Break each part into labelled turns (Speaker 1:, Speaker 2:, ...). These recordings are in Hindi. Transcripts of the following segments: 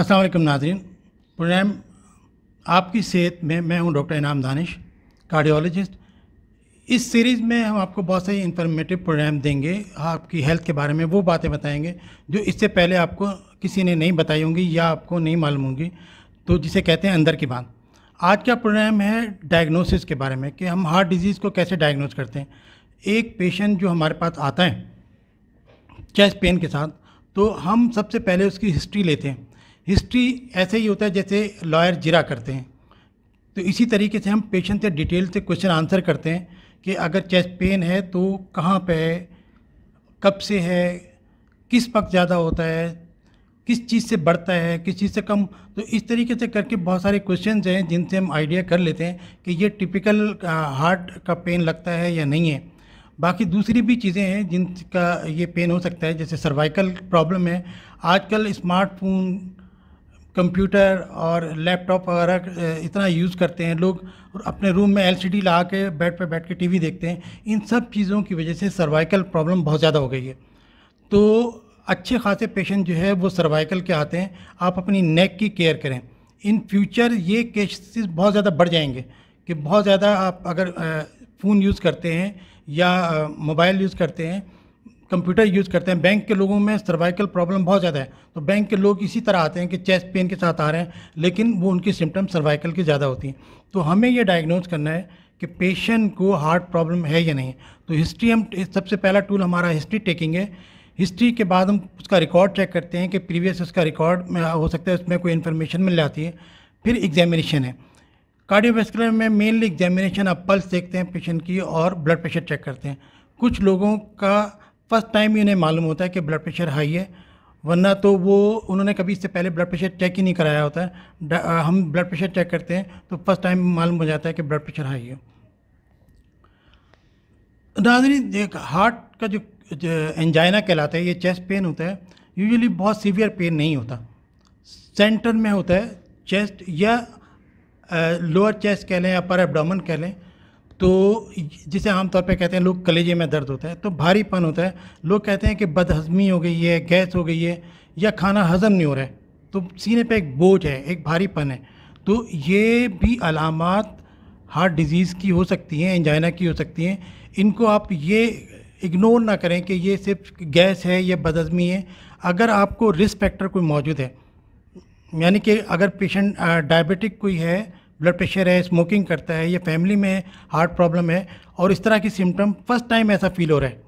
Speaker 1: अस्सलाम नाजरीन प्रोग्राम आपकी सेहत में मैं हूं डॉक्टर इनाम दानिश कार्डियोलॉजिस्ट इस सीरीज़ में हम आपको बहुत सारी इंफॉर्मेटिव प्रोग्राम देंगे आपकी हेल्थ के बारे में वो बातें बताएंगे जो इससे पहले आपको किसी ने नहीं बताई होंगी या आपको नहीं मालूम होंगी तो जिसे कहते हैं अंदर की बात आज का प्रोग्राम है डायग्नोसिस के बारे में कि हम हार्ट डिजीज़ को कैसे डायग्नोस करते हैं एक पेशेंट जो हमारे पास आता है चेस्ट पेन के साथ तो हम सबसे पहले उसकी हिस्ट्री लेते हैं हिस्ट्री ऐसे ही होता है जैसे लॉयर जिरा करते हैं तो इसी तरीके से हम पेशेंट से डिटेल से क्वेश्चन आंसर करते हैं कि अगर चेस्ट पेन है तो कहाँ पे है कब से है किस वक्त ज़्यादा होता है किस चीज़ से बढ़ता है किस चीज़ से कम तो इस तरीके से करके बहुत सारे क्वेश्चन हैं जिनसे हम आइडिया कर लेते हैं कि ये टिपिकल हार्ट का पेन लगता है या नहीं है बाकी दूसरी भी चीज़ें हैं जिनका ये पेन हो सकता है जैसे सर्वाइकल प्रॉब्लम है आजकल स्मार्टफोन कंप्यूटर और लैपटॉप वगैरह इतना यूज़ करते हैं लोग अपने रूम में एलसीडी लगा के बेड पर बैठ के टीवी देखते हैं इन सब चीज़ों की वजह से सर्वाइकल प्रॉब्लम बहुत ज़्यादा हो गई है तो अच्छे खासे पेशेंट जो है वो सर्वाइकल के आते हैं आप अपनी नेक की केयर करें इन फ्यूचर ये केसेस बहुत ज़्यादा बढ़ जाएंगे कि बहुत ज़्यादा आप अगर फ़ोन यूज़ करते हैं या मोबाइल यूज़ करते हैं कंप्यूटर यूज़ करते हैं बैंक के लोगों में सर्वाइकल प्रॉब्लम बहुत ज़्यादा है तो बैंक के लोग इसी तरह आते हैं कि चेस्ट पेन के साथ आ रहे हैं लेकिन वो उनकी सिम्टम सर्वाइकल की ज़्यादा होती हैं तो हमें ये डायग्नोज करना है कि पेशेंट को हार्ट प्रॉब्लम है या नहीं तो हिस्ट्री हम सबसे पहला टूल हमारा हिस्ट्री टेकिंग है हिस्ट्री के बाद हम उसका रिकॉर्ड चेक करते हैं कि प्रीवियस उसका रिकॉर्ड में हो सकता है उसमें कोई इन्फॉर्मेशन मिल जाती है फिर एग्जामिनेशन है कार्डियोवेस्कुलर में मेनली एग्जामिनेशन आप पल्स देखते हैं पेशेंट की और ब्लड प्रेशर चेक करते हैं कुछ लोगों का फर्स्ट टाइम ही उन्हें मालूम होता है कि ब्लड प्रेशर हाई है वरना तो वो उन्होंने कभी इससे पहले ब्लड प्रेशर चेक ही नहीं कराया होता है हम ब्लड प्रेशर चेक करते हैं तो फर्स्ट टाइम मालूम हो जाता है कि ब्लड प्रेशर हाई है नाजरी देख हार्ट का जो, जो एंजाइना कहलाता है ये चेस्ट पेन होता है यूजुअली बहुत सीवियर पेन नहीं होता सेंटर में होता है चेस्ट या लोअर चेस्ट कह लें अपर एबडामन कह लें तो जिसे आमतौर पे कहते हैं लोग कलेजे में दर्द होता है तो भारीपन होता है लोग कहते हैं कि बदहजमी हो गई है गैस हो गई है या खाना हजम नहीं हो रहा है तो सीने पे एक बोझ है एक भारीपन है तो ये भी अलामत हार्ट डिजीज़ की हो सकती हैं एंजाइना की हो सकती हैं इनको आप ये इग्नोर ना करें कि ये सिर्फ गैस है या बदहजमी है अगर आपको रिस्क फैक्टर कोई मौजूद है यानी कि अगर पेशेंट डायबिटिक कोई है ब्लड प्रेशर है स्मोकिंग करता है या फैमिली में हार्ट प्रॉब्लम है और इस तरह की सिम्टम फर्स्ट टाइम ऐसा फील हो रहा है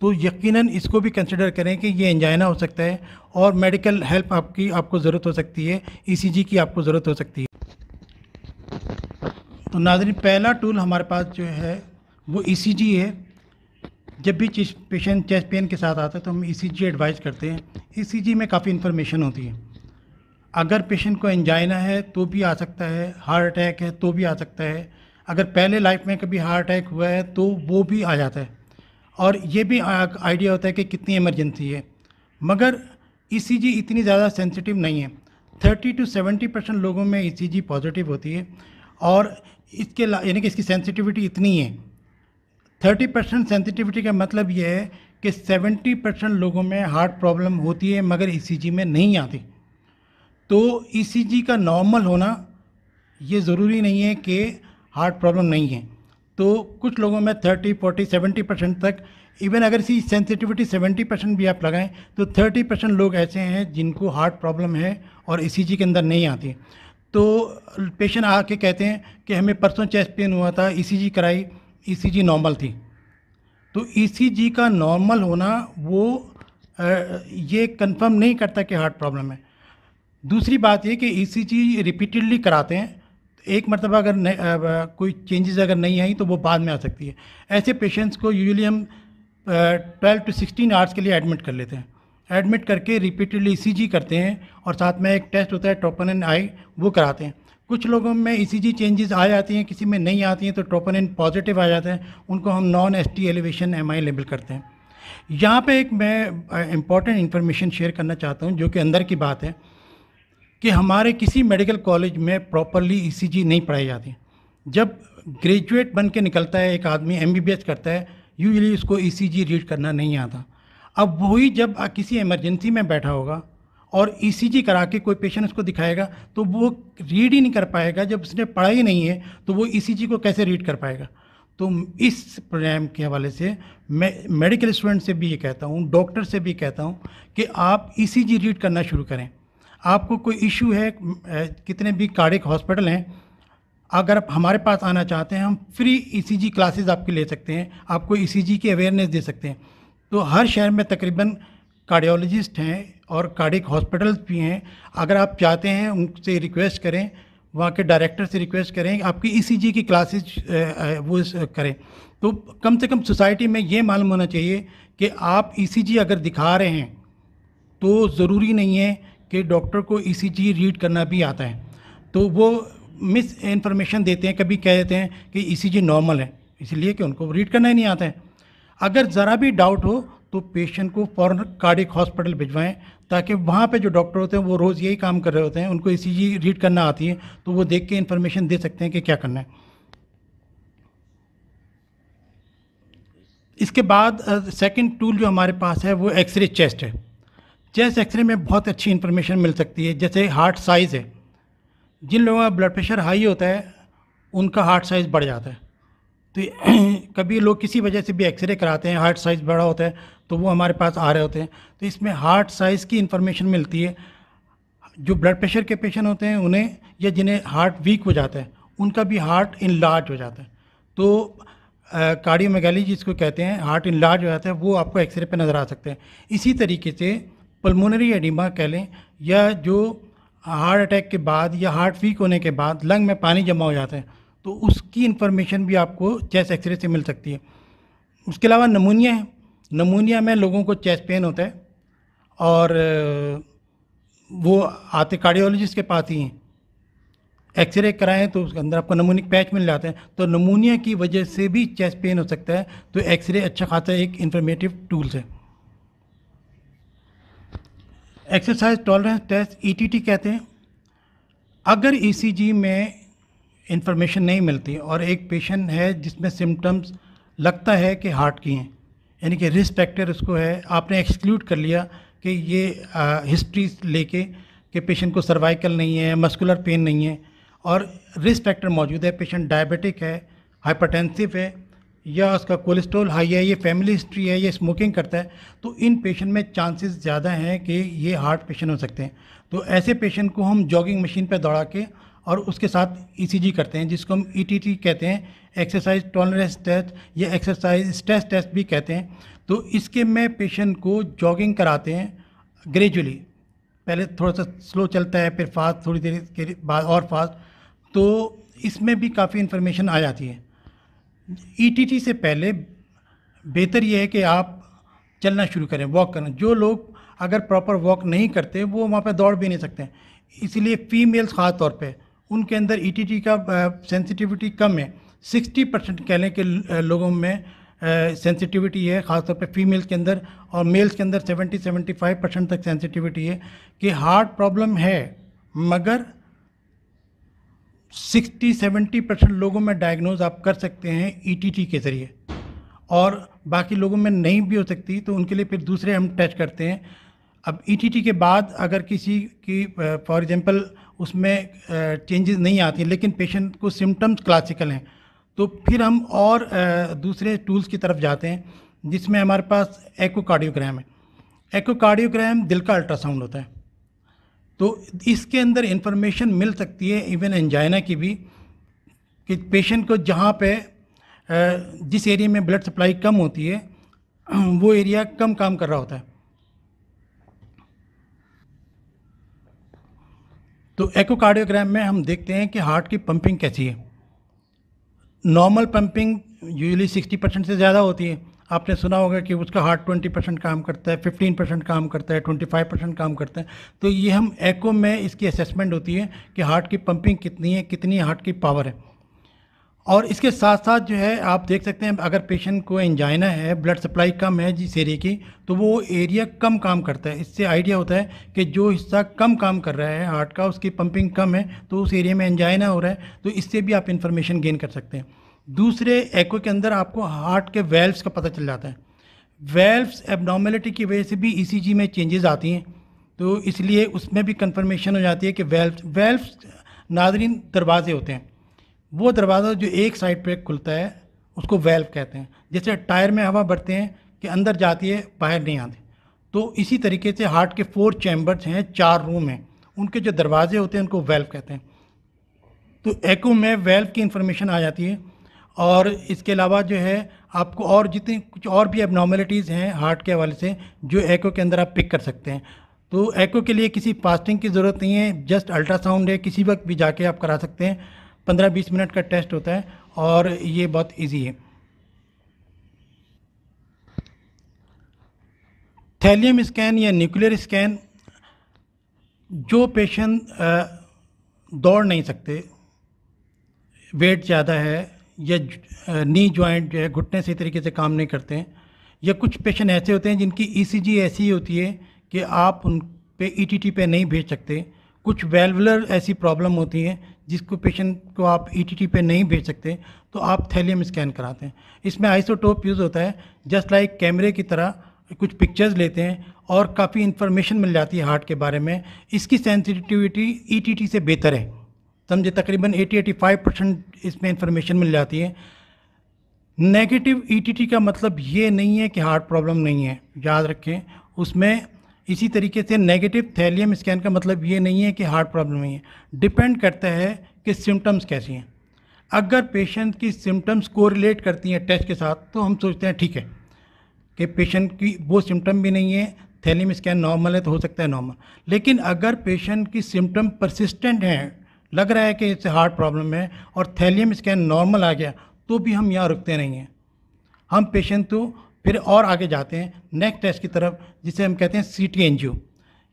Speaker 1: तो यकीनन इसको भी कंसिडर करें कि ये एंजाइना हो सकता है और मेडिकल हेल्प आपकी आपको ज़रूरत हो सकती है ई e की आपको ज़रूरत हो सकती है तो नाजरीन पहला टूल हमारे पास जो है वो ई e है जब भी पेशेंट चेस्ट पेन के साथ आता है तो हम ई e एडवाइस करते हैं ई में काफ़ी इन्फॉर्मेशन होती है अगर पेशेंट को एंजाइना है तो भी आ सकता है हार्ट अटैक है तो भी आ सकता है अगर पहले लाइफ में कभी हार्ट अटैक हुआ है तो वो भी आ जाता है और ये भी आइडिया होता है कि कितनी इमरजेंसी है मगर ई e इतनी ज़्यादा सेंसिटिव नहीं है थर्टी टू सेवेंटी परसेंट लोगों में ई e पॉजिटिव होती है और इसके यानी कि इसकी सेंसिटिविटी इतनी है थर्टी परसेंट सेंसिटिविटी का मतलब ये है कि सेवेंटी परसेंट लोगों में हार्ट प्रॉब्लम होती है मगर ई e में नहीं आती तो ईसीजी e का नॉर्मल होना ये ज़रूरी नहीं है कि हार्ट प्रॉब्लम नहीं है तो कुछ लोगों में थर्टी फोर्टी सेवेंटी परसेंट तक इवन अगर इसी सेंसिटिविटी सेवेंटी परसेंट भी आप लगाएं तो थर्टी परसेंट लोग ऐसे हैं जिनको हार्ट प्रॉब्लम है और ई e के अंदर नहीं आती तो पेशेंट आके कहते हैं कि हमें परसों चेस्ट पेन हुआ था ई e कराई ई नॉर्मल थी तो ई का नॉर्मल होना वो ये कंफर्म नहीं करता कि हार्ट प्रॉब्लम है दूसरी बात ये कि ई सी रिपीटेडली कराते हैं एक मरतबा अगर कोई चेंजेस अगर नहीं आई तो वो बाद में आ सकती है ऐसे पेशेंट्स को यूजली हम ट्वेल्व टू सिक्सटीन आवर्स के लिए एडमिट कर लेते हैं एडमिट करके रिपीटेडली ई करते हैं और साथ में एक टेस्ट होता है टोपन एंड आई वो कराते हैं कुछ लोगों में ई चेंजेस आ जाती हैं किसी में नहीं आती हैं तो टोपन एंड पॉजिटिव आ जाते हैं उनको हम non S T elevation M I label करते हैं यहाँ पे एक मैं इम्पॉर्टेंट इन्फॉर्मेशन शेयर करना चाहता हूँ जो कि अंदर की बात है कि हमारे किसी मेडिकल कॉलेज में प्रॉपरली ईसीजी e नहीं पढ़ाई जाती जब ग्रेजुएट बन के निकलता है एक आदमी एस करता है यूजली उसको जी e रीड करना नहीं आता अब वही जब किसी इमरजेंसी में बैठा होगा और जी e करा के कोई पेशेंट उसको दिखाएगा तो वो रीड ही नहीं कर पाएगा जब उसने पढ़ा ही नहीं है तो वो जी को कैसे रीड कर पाएगा तो इस प्रोग्राम के हवाले से मैं मेडिकल स्टूडेंट से भी ये कहता हूँ डॉक्टर से भी कहता हूँ कि आप जी रीड करना शुरू करें आपको कोई इशू है कितने भी कार्डिक हॉस्पिटल हैं अगर आप हमारे पास आना चाहते हैं हम फ्री ईसीजी क्लासेस आपकी ले सकते हैं आपको ईसीजी e की अवेयरनेस दे सकते हैं तो हर शहर में तकरीबन कार्डियोलॉजिस्ट हैं और कार्डिक हॉस्पिटल्स भी हैं अगर आप चाहते हैं उनसे रिक्वेस्ट करें वहाँ के डायरेक्टर से रिक्वेस्ट करें आपकी ईसीजी e की क्लासेस वो करें तो कम से कम सोसाइटी में ये मालूम होना चाहिए कि आप ईसीजी e अगर दिखा रहे हैं तो ज़रूरी नहीं है कि डॉक्टर को ई रीड करना भी आता है तो वो मिस इन्फॉर्मेशन देते हैं कभी कह देते हैं कि ई नॉर्मल है इसलिए कि उनको रीड करना ही नहीं आता है अगर ज़रा भी डाउट हो तो पेशेंट को फ़ौरन कार्डिक हॉस्पिटल भिजवाएं ताकि वहाँ पे जो डॉक्टर होते हैं वो रोज़ यही काम कर रहे होते हैं उनको ई रीड करना आती है तो वो देख के इन्फॉर्मेशन दे सकते हैं कि क्या करना है इसके बाद सेकंड टूल जो हमारे पास है वो एक्सरे चेस्ट है चेस्ट एक्सरे में बहुत अच्छी इन्फॉर्मेशन मिल सकती है जैसे हार्ट साइज़ है जिन लोगों का ब्लड प्रेशर हाई होता है उनका हार्ट साइज़ बढ़ जाता है तो कभी लोग किसी वजह से भी एक्सरे कराते हैं हार्ट साइज़ बड़ा होता है तो वो हमारे पास आ रहे होते हैं तो इसमें हार्ट साइज़ की इन्फॉर्मेशन मिलती है जो ब्लड प्रेशर के पेशेंट होते हैं उन्हें या जिन्हें हार्ट वीक हो जाता है उनका भी हार्ट इन हो जाता है तो कार्डियोमेगाली जिसको कहते हैं हार्ट इन हो जाता है वो आपको एक्सरे पर नज़र आ सकते हैं इसी तरीके से पल्मोनरी एडिमा कह लें या जो हार्ट अटैक के बाद या हार्ट वीक होने के बाद लंग में पानी जमा हो जाता है तो उसकी इन्फॉर्मेशन भी आपको चेस्ट एक्सरे से मिल सकती है उसके अलावा नमूनिया है नमूनिया में लोगों को चेस्ट पेन होता है और वो आते कार्डियोलॉजिस्ट के पास ही हैं एक्सरे कराएं तो उसके अंदर आपको नमूनिक पैच मिल जाता है तो नमूनिया की वजह से भी चेस्ट पेन हो सकता है तो एक्सरे अच्छा खासा एक इन्फॉर्मेटिव टूल्स है एक्सरसाइज टॉलरेंस टेस्ट ईटीटी कहते हैं अगर ईसीजी e में इंफॉर्मेशन नहीं मिलती और एक पेशेंट है जिसमें सिम्टम्स लगता है कि हार्ट की हैं यानी कि रिस्क फैक्टर उसको है आपने एक्सक्लूड कर लिया कि ये हिस्ट्री लेके कि पेशेंट को सर्वाइकल नहीं है मस्कुलर पेन नहीं है और रिस्क फैक्टर मौजूद है पेशेंट डायबिटिक है हाइपरटेंसिव है या उसका कोलेस्ट्रॉल हाई है ये फैमिली हिस्ट्री है ये स्मोकिंग करता है तो इन पेशेंट में चांसेस ज़्यादा हैं कि ये हार्ट पेशेंट हो सकते हैं तो ऐसे पेशेंट को हम जॉगिंग मशीन पर दौड़ा के और उसके साथ ई e करते हैं जिसको हम ई e कहते हैं एक्सरसाइज टॉलरेंस टेस्ट या एक्सरसाइज स्ट्रेस टेस्ट भी कहते हैं तो इसके में पेशेंट को जॉगिंग कराते हैं ग्रेजुअली पहले थोड़ा सा स्लो चलता है फिर फास्ट थोड़ी देर के बाद और फास्ट तो इसमें भी काफ़ी इन्फॉर्मेशन आ जाती है ईटीटी e से पहले बेहतर ये है कि आप चलना शुरू करें वॉक करना जो लोग अगर प्रॉपर वॉक नहीं करते वो वहाँ पर दौड़ भी नहीं सकते इसलिए फीमेल्स ख़ास तौर पे उनके अंदर ईटीटी e का सेंसिटिविटी कम है सिक्सटी परसेंट कह लें कि लोगों में सेंसिटिविटी है ख़ासतौर पे फीमेल्स के अंदर और मेल्स के अंदर सेवेंटी सेवेंटी फाइव परसेंट तक सेंसिटिविटी है कि हार्ट प्रॉब्लम है मगर सिक्सटी सेवेंटी परसेंट लोगों में डायग्नोज आप कर सकते हैं ई e के ज़रिए और बाकी लोगों में नहीं भी हो सकती तो उनके लिए फिर दूसरे हम टच करते हैं अब ई e के बाद अगर किसी की फॉर एग्ज़ाम्पल उसमें चेंजेस नहीं आती लेकिन पेशेंट को सिम्टम्स क्लासिकल हैं तो फिर हम और दूसरे टूल्स की तरफ जाते हैं जिसमें हमारे पास एकोकार्डियोग्राम है एकोकार्डियोग्राम दिल का अल्ट्रासाउंड होता है तो इसके अंदर इन्फॉर्मेशन मिल सकती है इवन एंजाइना की भी कि पेशेंट को जहाँ पे जिस एरिया में ब्लड सप्लाई कम होती है वो एरिया कम काम कर रहा होता है तो एकोकार्डियोग्राम में हम देखते हैं कि हार्ट की पंपिंग कैसी है नॉर्मल पंपिंग यूजली 60 परसेंट से ज़्यादा होती है आपने सुना होगा कि उसका हार्ट ट्वेंटी परसेंट काम करता है फिफ्टीन परसेंट काम करता है ट्वेंटी फाइव परसेंट काम करता है तो ये हम एको में इसकी असेसमेंट होती है कि हार्ट की पंपिंग कितनी है कितनी हार्ट की पावर है और इसके साथ साथ जो है आप देख सकते हैं अगर पेशेंट को एंजाइना है ब्लड सप्लाई कम है जिस एरिए की तो वो एरिया कम काम करता है इससे आइडिया होता है कि जो हिस्सा कम काम कर रहा है हार्ट का उसकी पंपिंग कम है तो उस एरिया में एंजाइना हो रहा है तो इससे भी आप इन्फॉर्मेशन गेन कर सकते हैं दूसरे एक्व के अंदर आपको हार्ट के वेल्व्स का पता चल जाता है वेल्व्स एबनॉर्मेलिटी की वजह से भी ईसीजी में चेंजेस आती हैं तो इसलिए उसमें भी कंफर्मेशन हो जाती है कि वेल्व्स वेल्व्स नादरीन दरवाजे होते हैं वो दरवाज़ा जो एक साइड पर खुलता है उसको वेल्व कहते हैं जैसे टायर में हवा बढ़ते हैं कि अंदर जाती है बाहर नहीं आती तो इसी तरीके से हार्ट के फोर चैम्बर्स हैं चार रूम हैं उनके जो दरवाजे होते हैं उनको वेल्व कहते हैं तो एक्व में वेल्व की इन्फॉर्मेशन आ जाती है और इसके अलावा जो है आपको और जितनी कुछ और भी एबनॉर्मेलिटीज़ हैं हार्ट के हवाले से जो एको के अंदर आप पिक कर सकते हैं तो एको के लिए किसी फास्टिंग की ज़रूरत नहीं है जस्ट अल्ट्रासाउंड है किसी वक्त भी जाके आप करा सकते हैं पंद्रह बीस मिनट का टेस्ट होता है और ये बहुत ईजी है थैलियम स्कैन या न्यूक्लियर स्कैन जो पेशेंट दौड़ नहीं सकते वेट ज़्यादा है या नी जॉइंट जो है घुटने सही तरीके से काम नहीं करते हैं या कुछ पेशेंट ऐसे होते हैं जिनकी ईसीजी e ऐसी होती है कि आप उन पे ईटीटी e पे नहीं भेज सकते कुछ वेलवलर ऐसी प्रॉब्लम होती है जिसको पेशेंट को आप ईटीटी e पे नहीं भेज सकते तो आप थैलियम स्कैन कराते हैं इसमें आइसोटोप यूज़ होता है जस्ट लाइक कैमरे की तरह कुछ पिक्चर्स लेते हैं और काफ़ी इन्फॉर्मेशन मिल जाती है हार्ट के बारे में इसकी सेंसिटिविटी ईटीटी से बेहतर है समझे तकरीबन 80-85 परसेंट इसमें इंफॉर्मेशन मिल जाती है नेगेटिव ई e का मतलब ये नहीं है कि हार्ट प्रॉब्लम नहीं है याद रखें उसमें इसी तरीके से नेगेटिव थैलियम स्कैन का मतलब ये नहीं है कि हार्ट प्रॉब्लम नहीं है डिपेंड करता है कि सिम्टम्स कैसी हैं अगर पेशेंट की सिम्टम्स को करती हैं टेस्ट के साथ तो हम सोचते हैं ठीक है कि पेशेंट की वो सिम्टम भी नहीं है थैलियम स्कैन नॉर्मल है तो हो सकता है नॉर्मल लेकिन अगर पेशेंट की सिम्टम परसिस्टेंट हैं लग रहा है कि इससे हार्ट प्रॉब्लम है और थैलियम स्कैन नॉर्मल आ गया तो भी हम यहाँ रुकते नहीं हैं हम पेशेंट तो फिर और आगे जाते हैं नेक्स्ट टेस्ट की तरफ जिसे हम कहते हैं सी टी एनजियो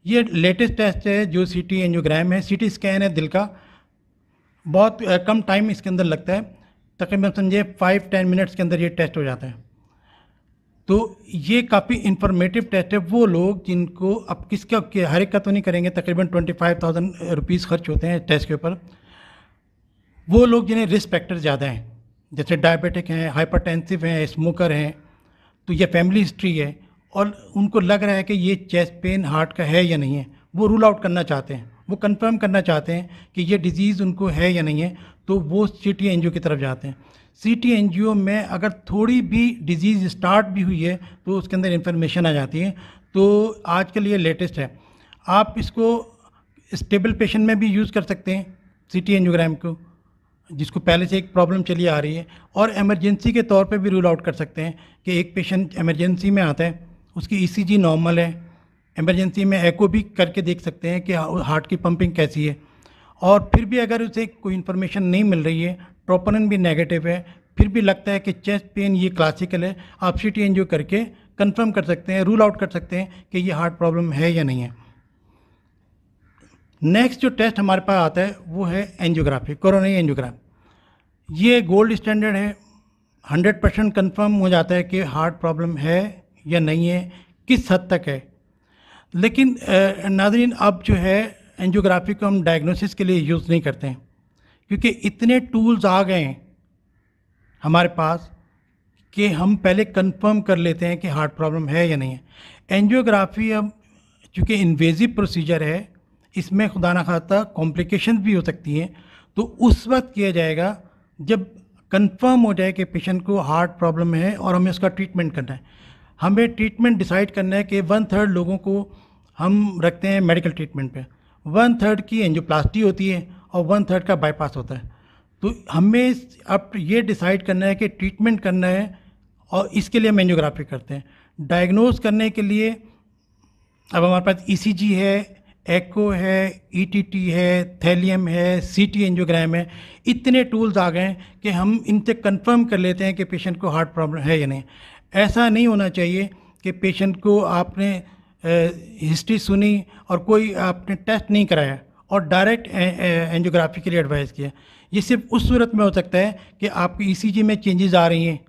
Speaker 1: ये लेटेस्ट टेस्ट है जो सी टी एनजियोग्राम है सी टी स्कैन है दिल का बहुत कम टाइम इसके अंदर लगता है तकरीबन समझिए फाइव टेन मिनट्स के अंदर ये टेस्ट हो जाता है तो ये काफ़ी इंफॉर्मेटिव टेस्ट है वो लोग जिनको अब किसका हर एक का तो नहीं करेंगे तकरीबन ट्वेंटी फाइव थाउजेंड रुपीज़ खर्च होते हैं टेस्ट के ऊपर वो लोग जिन्हें रिस्क फैक्टर ज़्यादा हैं जैसे डायबिटिक हैं हाइपर टेंसिव हैं स्मोकर हैं तो ये फैमिली हिस्ट्री है और उनको लग रहा है कि ये चेस्ट पेन हार्ट का है या नहीं है वो रूल आउट करना चाहते हैं वो कंफर्म करना चाहते हैं कि ये डिज़ीज़ उनको है या नहीं है तो वो सी टी की तरफ जाते हैं सीटी एनजीओ में अगर थोड़ी भी डिजीज़ स्टार्ट भी हुई है तो उसके अंदर इन्फॉर्मेशन आ जाती है तो आज के लिए लेटेस्ट है आप इसको स्टेबल पेशेंट में भी यूज़ कर सकते हैं सीटी एनजियोग्राम को जिसको पहले से एक प्रॉब्लम चली आ रही है और एमरजेंसी के तौर पे भी रूल आउट कर सकते हैं कि एक पेशेंट एमरजेंसी में आता है उसकी ईसीजी e नॉर्मल है एमरजेंसी में एको भी करके देख सकते हैं कि हार्ट की पंपिंग कैसी है और फिर भी अगर उसे कोई इन्फॉर्मेशन नहीं मिल रही है ट्रोपोनिन भी नेगेटिव है फिर भी लगता है कि चेस्ट पेन ये क्लासिकल है आप सी टी करके कंफर्म कर सकते हैं रूल आउट कर सकते हैं कि ये हार्ट प्रॉब्लम है या नहीं है नेक्स्ट जो टेस्ट हमारे पास आता है वो है एंजियोग्राफी कोरोनरी एंजियोग्राम ये गोल्ड स्टैंडर्ड है हंड्रेड परसेंट कन्फर्म हो जाता है कि हार्ट प्रॉब्लम है या नहीं है किस हद तक है लेकिन नाजरीन अब जो है एनजियोग्राफी को हम डायग्नोसिस के लिए यूज़ नहीं करते हैं क्योंकि इतने टूल्स आ गए हैं हमारे पास कि हम पहले कंफर्म कर लेते हैं कि हार्ट प्रॉब्लम है या नहीं है एनजियोग्राफी अब चूँकि इन्वेजिव प्रोसीजर है इसमें खुदा न खाता कॉम्प्लिकेशन भी हो सकती हैं तो उस वक्त किया जाएगा जब कंफर्म हो जाए कि पेशेंट को हार्ट प्रॉब्लम है और हमें उसका ट्रीटमेंट करना है हमें ट्रीटमेंट डिसाइड करना है कि वन थर्ड लोगों को हम रखते हैं मेडिकल ट्रीटमेंट पर वन थर्ड की एंजोप्लास्टी होती है और वन थर्ड का बाईपास होता है तो हमें अब ये डिसाइड करना है कि ट्रीटमेंट करना है और इसके लिए हम एंजियोग्राफी करते हैं डायग्नोज करने के लिए अब हमारे पास ईसीजी e है एक्ो है ईटीटी e है थैलियम है सीटी एंजियोग्राम है इतने टूल्स आ गए हैं कि हम इनसे कंफर्म कर लेते हैं कि पेशेंट को हार्ट प्रॉब्लम है या नहीं ऐसा नहीं होना चाहिए कि पेशेंट को आपने हिस्ट्री सुनी और कोई आपने टेस्ट नहीं कराया और डायरेक्ट एंजियोग्राफी के लिए एडवाइस किया ये सिर्फ उस सूरत में हो सकता है कि आपकी ई e में चेंजेस आ रही हैं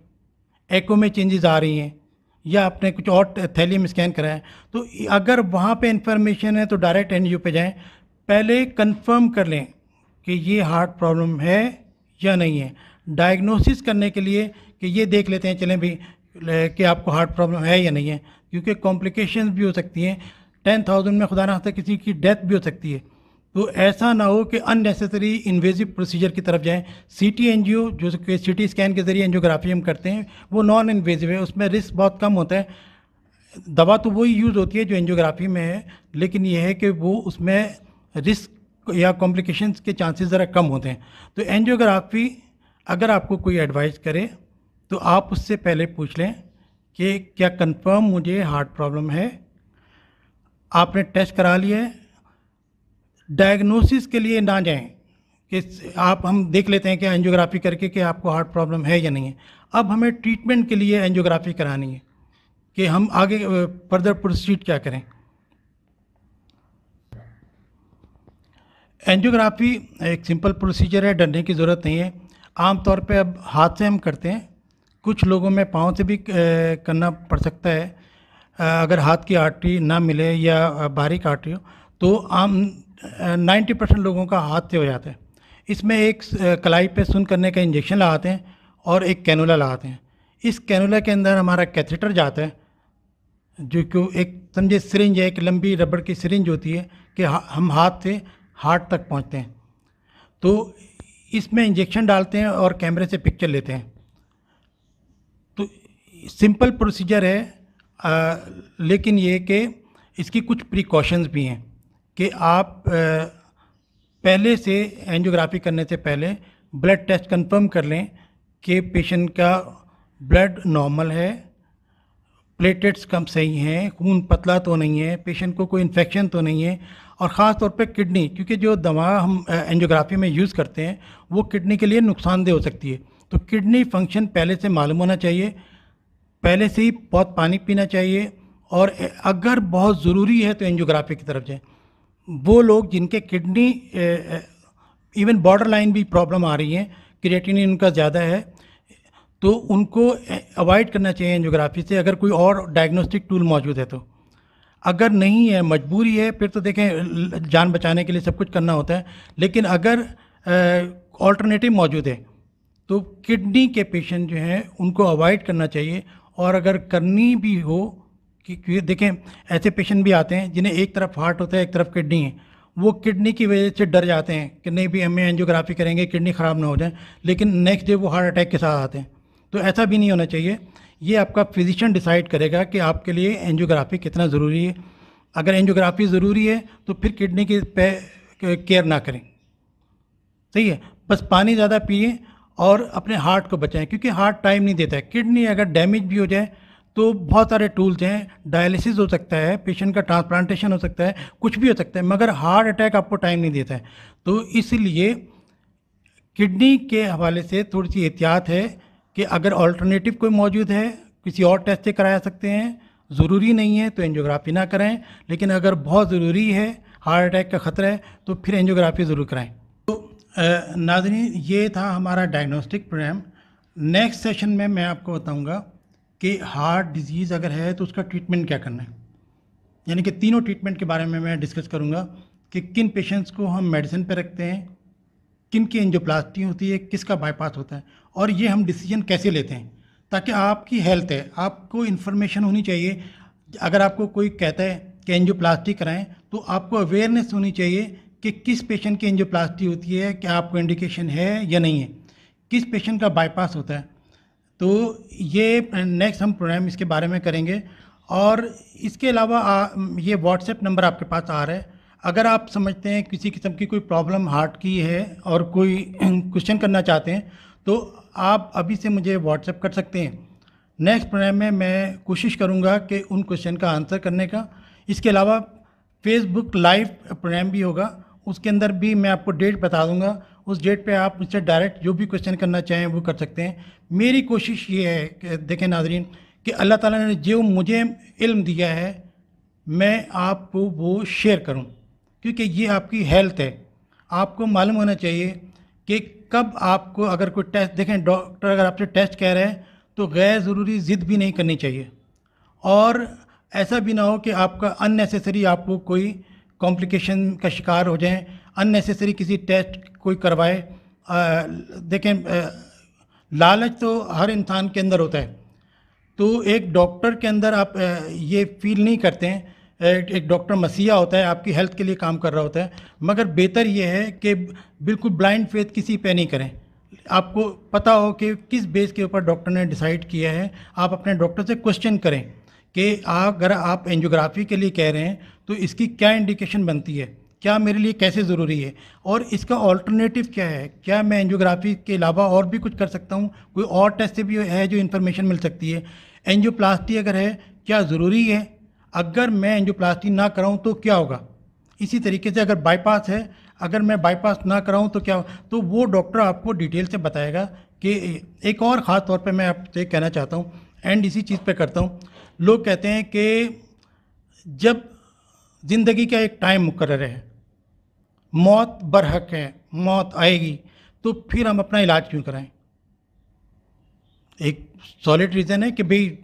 Speaker 1: एको में चेंजेस आ रही हैं या आपने कुछ और थैली में स्कैन कराया तो अगर वहाँ पे इंफॉर्मेशन है तो डायरेक्ट एन पे जाएं पहले कंफर्म कर लें कि ये हार्ट प्रॉब्लम है या नहीं है डायग्नोसिस करने के लिए कि ये देख लेते हैं चलें भी कि आपको हार्ट प्रॉब्लम है या नहीं है क्योंकि कॉम्प्लिकेशन भी हो सकती हैं टेन थाउजेंड में खुदा नास्ता किसी की डेथ भी हो सकती है तो ऐसा ना हो कि अननेसेसरी इन्वेजिव प्रोसीजर की तरफ जाएं सी टी एन जी ओ जो कि सी टी स्कैन के ज़रिए एनजियोग्राफी हम करते हैं वो नॉन इन्वेजिव है उसमें रिस्क बहुत कम होता है दवा तो वही यूज़ होती है जो एनजियोग्राफी में है लेकिन यह है कि वो उसमें रिस्क या कॉम्प्लिकेशंस के चांसेस ज़रा कम होते हैं तो एनजियोग्राफी अगर आपको कोई एडवाइस करे तो आप उससे पहले पूछ लें कि क्या कंफर्म मुझे हार्ट प्रॉब्लम है आपने टेस्ट करा है डायग्नोसिस के लिए ना जाएं कि आप हम देख लेते हैं कि एंजियोग्राफी करके कि आपको हार्ट प्रॉब्लम है या नहीं है अब हमें ट्रीटमेंट के लिए एंजियोग्राफी करानी है कि हम आगे फर्दर प्रोसीड क्या करें एंजियोग्राफी एक सिंपल प्रोसीजर है डरने की ज़रूरत नहीं है आमतौर पे अब हाथ से हम करते हैं कुछ लोगों में पाँव से भी करना पड़ सकता है अगर हाथ की आर्टरी ना मिले या बारीक आर्टरी हो तो आम नाइन्टी परसेंट लोगों का हाथ से हो जाता है इसमें एक कलाई पे सुन करने का इंजेक्शन लगाते हैं और एक कैनूला लगाते हैं इस कैनूला के अंदर हमारा कैथेटर जाता है जो कि एक समझे सिरिंज है एक लंबी रबड़ की सिरिंज होती है कि हम हाथ से हार्ट तक पहुँचते हैं तो इसमें इंजेक्शन डालते हैं और कैमरे से पिक्चर लेते हैं सिंपल प्रोसीजर है आ, लेकिन ये कि इसकी कुछ प्रिकॉशंस भी हैं कि आप आ, पहले से एंजियोग्राफी करने से पहले ब्लड टेस्ट कंफर्म कर लें कि पेशेंट का ब्लड नॉर्मल है प्लेटलेट्स कम सही हैं खून पतला तो नहीं है पेशेंट को कोई इन्फेक्शन तो नहीं है और ख़ास तौर पे किडनी क्योंकि जो दवा हम एंजियोग्राफी में यूज़ करते हैं वो किडनी के लिए नुकसानदेह हो सकती है तो किडनी फंक्शन पहले से मालूम होना चाहिए पहले से ही बहुत पानी पीना चाहिए और अगर बहुत ज़रूरी है तो एंजियोग्राफी की तरफ जाएँ वो लोग जिनके किडनी इवन बॉर्डर लाइन भी प्रॉब्लम आ रही है क्रिएटिन उनका ज़्यादा है तो उनको अवॉइड करना चाहिए एंजियोग्राफी से अगर कोई और डायग्नोस्टिक टूल मौजूद है तो अगर नहीं है मजबूरी है फिर तो देखें जान बचाने के लिए सब कुछ करना होता है लेकिन अगर ऑल्टरनेटिव मौजूद है तो किडनी के पेशेंट जो हैं उनको अवॉइड करना चाहिए और अगर करनी भी हो क्योंकि देखें ऐसे पेशेंट भी आते हैं जिन्हें एक तरफ हार्ट होता है एक तरफ किडनी है वो किडनी की वजह से डर जाते हैं कि नहीं भी हमें एंजियोग्राफी करेंगे किडनी ख़राब ना हो जाए लेकिन नेक्स्ट डे वो हार्ट अटैक के साथ आते हैं तो ऐसा भी नहीं होना चाहिए ये आपका फिजिशियन डिसाइड करेगा कि आपके लिए एंजियोग्राफी कितना ज़रूरी है अगर एंजियोग्राफी ज़रूरी है तो फिर किडनी की केयर ना करें सही है बस पानी ज़्यादा पिए और अपने हार्ट को बचाएं क्योंकि हार्ट टाइम नहीं देता है किडनी अगर डैमेज भी हो जाए तो बहुत सारे टूल्स हैं डायलिसिस हो सकता है पेशेंट का ट्रांसप्लांटेशन हो सकता है कुछ भी हो सकता है मगर हार्ट अटैक आपको टाइम नहीं देता है तो इसलिए किडनी के हवाले से थोड़ी सी एहतियात है कि अगर ऑल्टरनेटिव कोई मौजूद है किसी और टेस्ट से करा सकते हैं ज़रूरी नहीं है तो एनजियोग्राफी ना कराएं लेकिन अगर बहुत ज़रूरी है हार्ट अटैक का खतरा है तो फिर एनजियोग्राफी ज़रूर कराएं नाजरीन ये था हमारा डायग्नोस्टिक प्रोग्राम नेक्स्ट सेशन में मैं आपको बताऊंगा कि हार्ट डिजीज़ अगर है तो उसका ट्रीटमेंट क्या करना है यानी कि तीनों ट्रीटमेंट के बारे में मैं डिस्कस करूंगा कि किन पेशेंट्स को हम मेडिसिन पर रखते हैं किन की एंजोप्लास्टी होती है किसका बाईपास होता है और ये हम डिसीजन कैसे लेते हैं ताकि आपकी हेल्थ है आपको इन्फॉर्मेशन होनी चाहिए अगर आपको कोई कहता है कि एंजोप्लास्टी कराएं तो आपको अवेयरनेस होनी चाहिए कि किस पेशेंट की एंजियोप्लास्टी होती है क्या आपको इंडिकेशन है या नहीं है किस पेशेंट का बाईपास होता है तो ये नेक्स्ट हम प्रोग्राम इसके बारे में करेंगे और इसके अलावा ये व्हाट्सएप नंबर आपके पास आ रहा है अगर आप समझते हैं किसी किस्म की कोई प्रॉब्लम हार्ट की है और कोई क्वेश्चन करना चाहते हैं तो आप अभी से मुझे व्हाट्सएप कर सकते हैं नेक्स्ट प्रोग्राम में मैं कोशिश करूँगा कि उन क्वेश्चन का आंसर करने का इसके अलावा फेसबुक लाइव प्रोग्राम भी होगा उसके अंदर भी मैं आपको डेट बता दूंगा उस डेट पे आप मुझसे डायरेक्ट जो भी क्वेश्चन करना चाहें वो कर सकते हैं मेरी कोशिश ये है देखें नाजरीन कि अल्लाह ताला ने जो मुझे इल्म दिया है मैं आपको वो शेयर करूं क्योंकि ये आपकी हेल्थ है आपको मालूम होना चाहिए कि कब आपको अगर कोई टेस्ट देखें डॉक्टर अगर आपसे टेस्ट कह रहे हैं तो गैर ज़रूरी ज़िद भी नहीं करनी चाहिए और ऐसा भी ना हो कि आपका अननेसेसरी आपको कोई कॉम्प्लिकेशन का शिकार हो जाएं अननेसेसरी किसी टेस्ट कोई करवाए देखें आ, लालच तो हर इंसान के अंदर होता है तो एक डॉक्टर के अंदर आप आ, ये फील नहीं करते हैं एक, एक डॉक्टर मसीहा होता है आपकी हेल्थ के लिए काम कर रहा होता है मगर बेहतर ये है कि बिल्कुल ब्लाइंड फेथ किसी पे नहीं करें आपको पता हो कि किस बेस के ऊपर डॉक्टर ने डिसाइड किया है आप अपने डॉक्टर से क्वेश्चन करें कि अगर आप एंजियोग्राफी के लिए कह रहे हैं तो इसकी क्या इंडिकेशन बनती है क्या मेरे लिए कैसे ज़रूरी है और इसका ऑल्टरनेटिव क्या है क्या मैं एंजियोग्राफी के अलावा और भी कुछ कर सकता हूँ कोई और टेस्ट से भी है जो इन्फॉर्मेशन मिल सकती है एंजियोप्लास्टी अगर है क्या ज़रूरी है अगर मैं एंजियोप्लास्टी ना कराऊँ तो क्या होगा इसी तरीके से अगर बाईपास है अगर मैं बाईपास ना कराऊँ तो क्या तो वो डॉक्टर आपको डिटेल से बताएगा कि एक और ख़ास तौर पर मैं आपसे कहना चाहता हूँ एंड इसी चीज़ पर करता हूँ लोग कहते हैं कि जब ज़िंदगी का एक टाइम मुकर है मौत बरहक है मौत आएगी तो फिर हम अपना इलाज क्यों कराएं एक सॉलिड रीज़न है कि भाई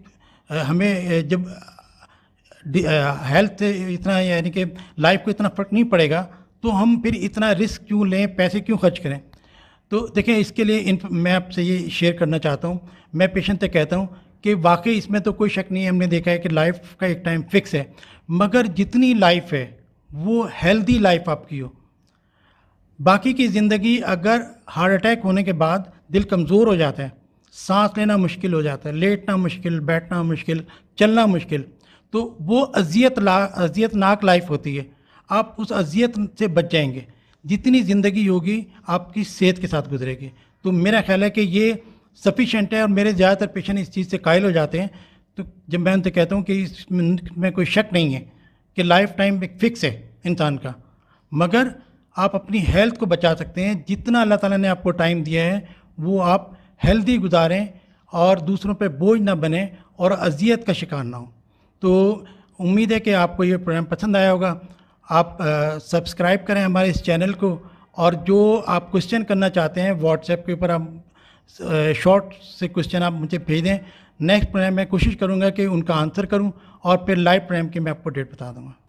Speaker 1: हमें जब हेल्थ इतना यानी कि लाइफ को इतना फ़र्क नहीं पड़ेगा तो हम फिर इतना रिस्क क्यों लें पैसे क्यों खर्च करें तो देखें इसके लिए मैं आपसे ये शेयर करना चाहता हूँ मैं पेशेंट से कहता हूँ कि वाकई इसमें तो कोई शक नहीं है हमने देखा है कि लाइफ का एक टाइम फिक्स है मगर जितनी लाइफ है वो हेल्दी लाइफ आपकी हो बाकी की ज़िंदगी अगर हार्ट अटैक होने के बाद दिल कमज़ोर हो जाता है सांस लेना मुश्किल हो जाता है लेटना मुश्किल बैठना मुश्किल चलना मुश्किल तो वो अजियत ला अजियतनाक लाइफ होती है आप उस अजियत से बच जाएंगे जितनी ज़िंदगी होगी आपकी सेहत के साथ गुजरेगी तो मेरा ख्याल है कि ये सफिशेंट है और मेरे ज़्यादातर पेशेंट इस चीज़ से कायल हो जाते हैं तो जब मैं उनसे कहता हूँ कि इसमें कोई शक नहीं है कि लाइफ टाइम एक फिक्स है इंसान का मगर आप अपनी हेल्थ को बचा सकते हैं जितना अल्लाह ताला ने आपको टाइम दिया है वो आप हेल्दी गुजारें और दूसरों पे बोझ ना बने और अजियत का शिकार ना हो तो उम्मीद है कि आपको ये प्रोग्राम पसंद आया होगा आप सब्सक्राइब करें हमारे इस चैनल को और जो आप क्वेश्चन करना चाहते हैं व्हाट्सएप के ऊपर आप शॉर्ट से क्वेश्चन आप मुझे भेज दें नेक्स्ट प्रोग्राम मैं कोशिश करूँगा कि उनका आंसर करूँ और फिर लाइव प्रोग्राम की मैं आपको डेट बता दूँगा